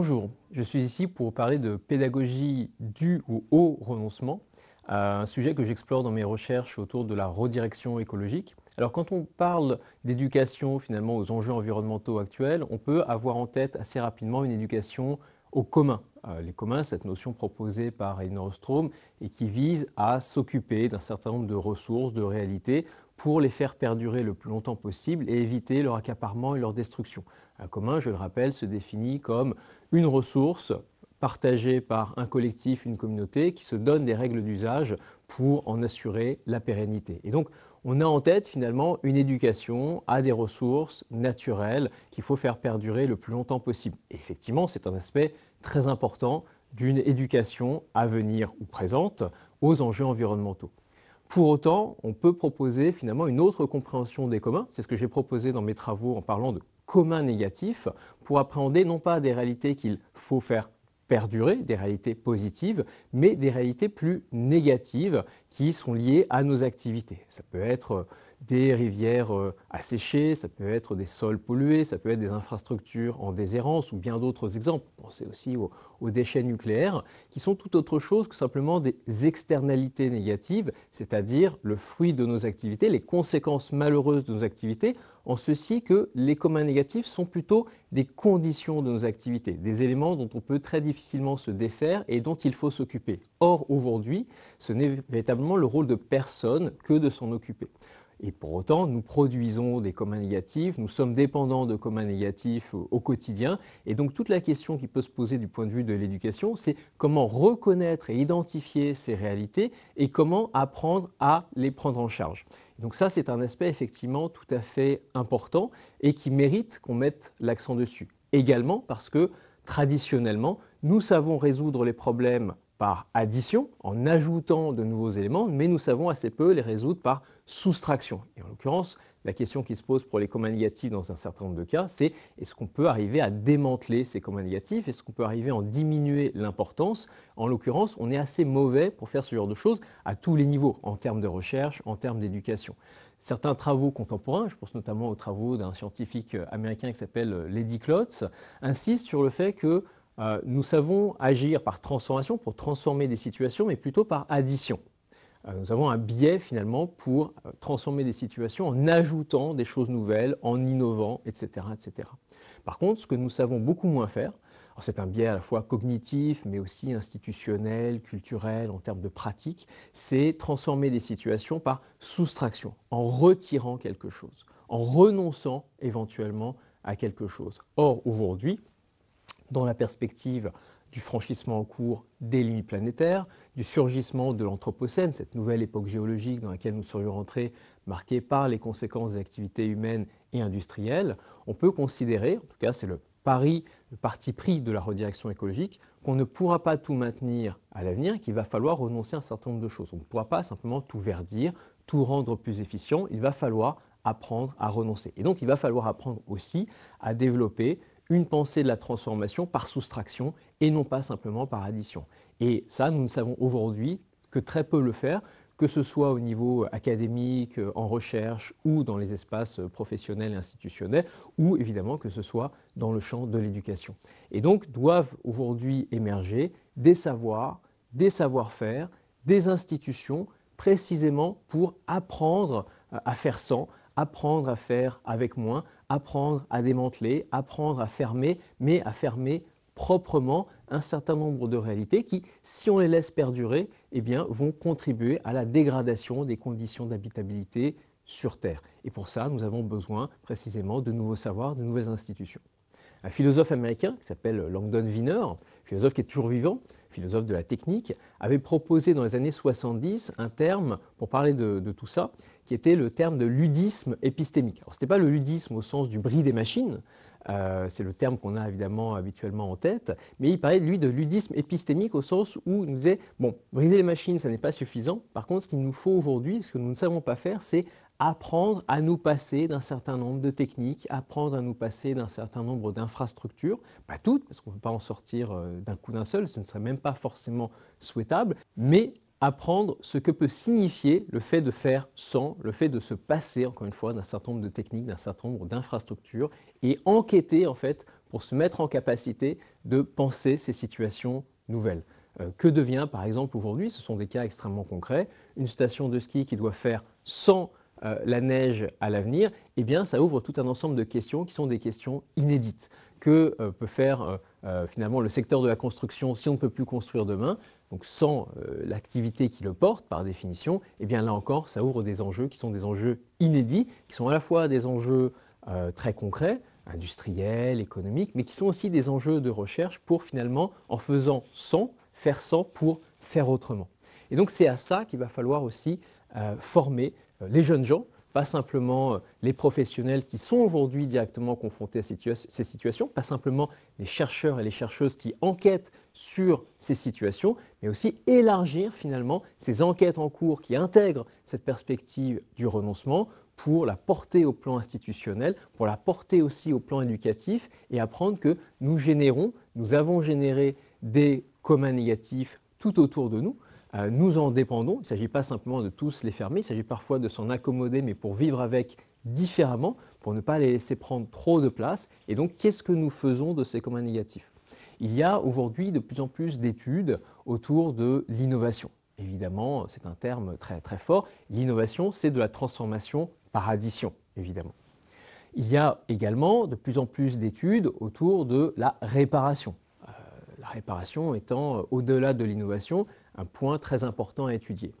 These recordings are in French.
Bonjour, je suis ici pour parler de pédagogie du ou au renoncement, euh, un sujet que j'explore dans mes recherches autour de la redirection écologique. Alors quand on parle d'éducation finalement aux enjeux environnementaux actuels, on peut avoir en tête assez rapidement une éducation aux communs. Euh, les communs, cette notion proposée par Elinor Ostrom et qui vise à s'occuper d'un certain nombre de ressources, de réalités, pour les faire perdurer le plus longtemps possible et éviter leur accaparement et leur destruction. Un commun, je le rappelle, se définit comme une ressource partagée par un collectif, une communauté, qui se donne des règles d'usage pour en assurer la pérennité. Et donc, on a en tête finalement une éducation à des ressources naturelles qu'il faut faire perdurer le plus longtemps possible. Et effectivement, c'est un aspect très important d'une éducation à venir ou présente aux enjeux environnementaux. Pour autant, on peut proposer finalement une autre compréhension des communs. C'est ce que j'ai proposé dans mes travaux en parlant de communs négatifs pour appréhender non pas des réalités qu'il faut faire perdurer, des réalités positives, mais des réalités plus négatives qui sont liées à nos activités. Ça peut être euh, des rivières euh, asséchées, ça peut être des sols pollués, ça peut être des infrastructures en déshérence ou bien d'autres exemples. Pensez aussi aux, déchets nucléaires, qui sont tout autre chose que simplement des externalités négatives, c'est-à-dire le fruit de nos activités, les conséquences malheureuses de nos activités, en ceci que les communs négatifs sont plutôt des conditions de nos activités, des éléments dont on peut très difficilement se défaire et dont il faut s'occuper. Or, aujourd'hui, ce n'est véritablement le rôle de personne que de s'en occuper. Et pour autant, nous produisons des communs négatifs, nous sommes dépendants de communs négatifs au, quotidien. Et donc toute la question qui peut se poser du point de vue de l'éducation, c'est comment reconnaître et identifier ces réalités et comment apprendre à les prendre en charge. Donc ça, c'est un aspect effectivement tout à fait important et qui mérite qu'on mette l'accent dessus. Également parce que traditionnellement, nous savons résoudre les problèmes par addition, en ajoutant de nouveaux éléments, mais nous savons assez peu les résoudre par soustraction. Et en l'occurrence, la question qui se pose pour les communs négatifs dans un certain nombre de cas, c'est est-ce qu'on peut arriver à démanteler ces communs négatifs Est-ce qu'on peut arriver à en diminuer l'importance En l'occurrence, on est assez mauvais pour faire ce genre de choses à tous les niveaux, en termes de recherche, en termes d'éducation. Certains travaux contemporains, je pense notamment aux travaux d'un scientifique américain qui s'appelle euh, Lady Klotz, insistent sur le fait que euh, nous savons agir par transformation pour transformer des situations, mais plutôt par addition. Euh, nous avons un biais finalement pour euh, transformer des situations en ajoutant des choses nouvelles, en innovant, etc. etc. Par contre, ce que nous savons beaucoup moins faire, c'est un biais à la fois cognitif, mais aussi institutionnel, culturel, en termes de pratique, c'est transformer des situations par soustraction, en retirant quelque chose, en renonçant éventuellement à quelque chose. Or, aujourd'hui, dans la perspective du franchissement en cours des limites planétaires, du surgissement de l'Anthropocène, cette nouvelle époque géologique dans laquelle nous serions rentrés, marquée par les conséquences des activités humaines et industrielles, on peut considérer, en tout cas c'est le pari, le parti pris de la redirection écologique, qu'on ne pourra pas tout maintenir à l'avenir, qu'il va falloir renoncer à un certain nombre de choses. On ne pourra pas simplement tout verdir, tout rendre plus efficient, il va falloir apprendre à renoncer. Et donc il va falloir apprendre aussi à développer une pensée de la transformation par soustraction et non pas simplement par addition. Et ça, nous ne savons aujourd'hui que très peu le faire, que ce soit au niveau euh, académique, euh, en recherche ou dans les espaces euh, professionnels et institutionnels, ou évidemment que ce soit dans le champ de l'éducation. Et donc doivent aujourd'hui émerger des savoirs, des savoir-faire, des institutions précisément pour apprendre à faire sans, apprendre à faire avec moins, apprendre à démanteler, apprendre à fermer, mais à fermer proprement un certain nombre de réalités qui, si on les laisse perdurer, eh vont contribuer à la dégradation des conditions d'habitabilité sur Terre. Et pour ça, nous avons besoin précisément de nouveaux savoirs, de nouvelles institutions. Un philosophe américain qui s'appelle Langdon Wiener, philosophe qui est toujours vivant, philosophe de la technique, avait proposé dans les années 70 un terme pour parler de, tout ça, qui était le terme de ludisme épistémique. Alors ce n'était pas le ludisme au sens du bris des machines, euh, c'est le terme qu'on a évidemment habituellement en tête, mais il parlait, lui, de ludisme épistémique au sens où il nous disait, bon, briser les machines, ça n'est pas suffisant, par contre, ce qu'il nous faut aujourd'hui, ce que nous ne savons pas faire, c'est apprendre à nous passer d'un certain nombre de techniques, apprendre à nous passer d'un certain nombre d'infrastructures, pas toutes, parce qu'on ne peut pas en sortir euh, d'un coup d'un seul, ce ne serait même pas forcément souhaitable, mais apprendre ce que peut signifier le fait de faire sans, le fait de se passer, encore une fois, d'un certain nombre de techniques, d'un certain nombre d'infrastructures, et enquêter, en fait, pour se mettre en capacité de penser ces situations nouvelles. Euh, que devient, par exemple, aujourd'hui, ce sont des cas extrêmement concrets, une station de ski qui doit faire sans euh, la neige à l'avenir, eh bien, ça ouvre tout un ensemble de questions qui sont des questions inédites. Que euh, peut faire euh, finalement le secteur de la construction, si on ne peut plus construire demain, donc sans euh, l'activité qui le porte par définition, eh bien là encore, ça ouvre des enjeux qui sont des enjeux inédits, qui sont à la fois des enjeux euh, très concrets, industriels, économiques, mais qui sont aussi des enjeux de recherche pour finalement, en faisant sans, faire sans pour faire autrement. Et donc c'est à ça qu'il va falloir aussi former les jeunes gens, pas simplement euh, les professionnels qui sont aujourd'hui directement confrontés à ces situations, pas simplement les chercheurs et les chercheuses qui enquêtent sur ces situations, mais aussi élargir finalement ces enquêtes en cours qui intègrent cette perspective du renoncement pour la porter au plan institutionnel, pour la porter aussi au plan éducatif et apprendre que nous générons, nous avons généré des communs négatifs tout autour de nous, euh, nous en dépendons. Il ne s'agit pas simplement de tous les fermer, il s'agit parfois de s'en accommoder, mais pour vivre avec différemment, pour ne pas les laisser prendre trop de place. Et donc, qu'est-ce que nous faisons de ces communs négatifs Il y a aujourd'hui de plus en plus d'études autour de l'innovation. Évidemment, c'est un terme très, très fort. L'innovation, c'est de la transformation par addition, évidemment. Il y a également de plus en plus d'études autour de la réparation réparation étant, euh, au-delà de l'innovation, un point très important à étudier.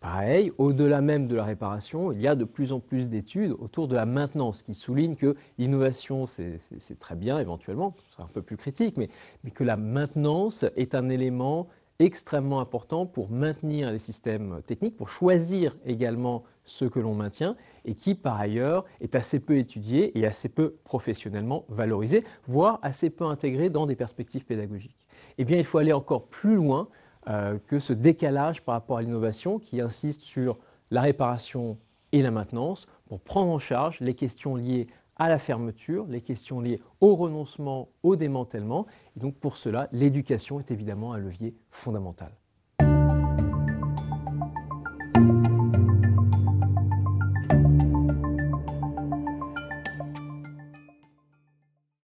Pareil, au-delà même de la réparation, il y a de plus en plus d'études autour de la maintenance qui soulignent que l'innovation, c'est très bien éventuellement, c'est un peu plus critique, mais, mais que la maintenance est un élément extrêmement important pour maintenir les systèmes techniques, pour choisir également ceux que l'on maintient et qui par ailleurs est assez peu étudié et assez peu professionnellement valorisé, voire assez peu intégré dans des perspectives pédagogiques. Eh bien, il faut aller encore plus loin euh, que ce décalage par rapport à l'innovation qui insiste sur la réparation et la maintenance pour prendre en charge les questions liées à la fermeture, les questions liées au renoncement, au démantèlement. Et donc pour cela, l'éducation est évidemment un levier fondamental.